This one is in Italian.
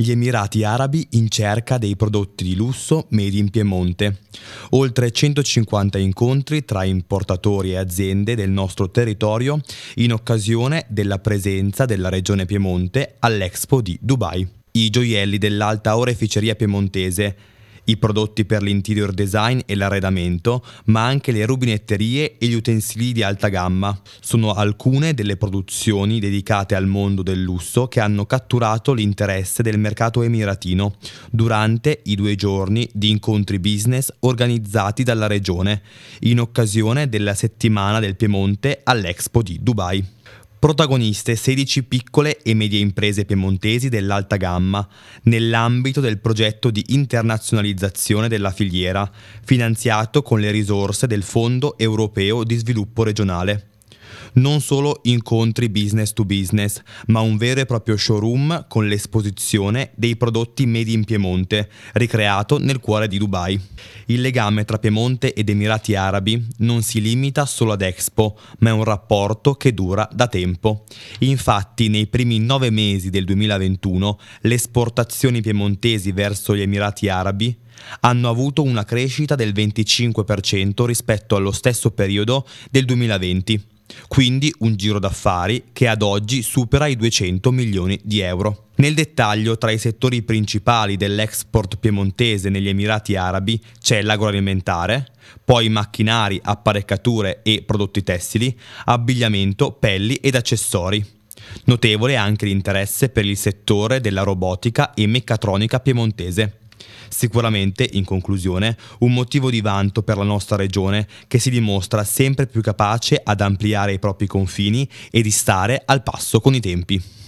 gli Emirati Arabi in cerca dei prodotti di lusso made in Piemonte. Oltre 150 incontri tra importatori e aziende del nostro territorio in occasione della presenza della Regione Piemonte all'Expo di Dubai. I gioielli dell'alta oreficeria piemontese i prodotti per l'interior design e l'arredamento, ma anche le rubinetterie e gli utensili di alta gamma. Sono alcune delle produzioni dedicate al mondo del lusso che hanno catturato l'interesse del mercato emiratino durante i due giorni di incontri business organizzati dalla regione, in occasione della settimana del Piemonte all'Expo di Dubai. Protagoniste 16 piccole e medie imprese piemontesi dell'alta gamma nell'ambito del progetto di internazionalizzazione della filiera, finanziato con le risorse del Fondo europeo di sviluppo regionale non solo incontri business to business, ma un vero e proprio showroom con l'esposizione dei prodotti made in Piemonte, ricreato nel cuore di Dubai. Il legame tra Piemonte ed Emirati Arabi non si limita solo ad Expo, ma è un rapporto che dura da tempo. Infatti, nei primi nove mesi del 2021, le esportazioni piemontesi verso gli Emirati Arabi hanno avuto una crescita del 25% rispetto allo stesso periodo del 2020 quindi un giro d'affari che ad oggi supera i 200 milioni di euro. Nel dettaglio, tra i settori principali dell'export piemontese negli Emirati Arabi c'è l'agroalimentare, poi macchinari, apparecchiature e prodotti tessili, abbigliamento, pelli ed accessori. Notevole anche l'interesse per il settore della robotica e meccatronica piemontese, Sicuramente, in conclusione, un motivo di vanto per la nostra regione che si dimostra sempre più capace ad ampliare i propri confini e di stare al passo con i tempi.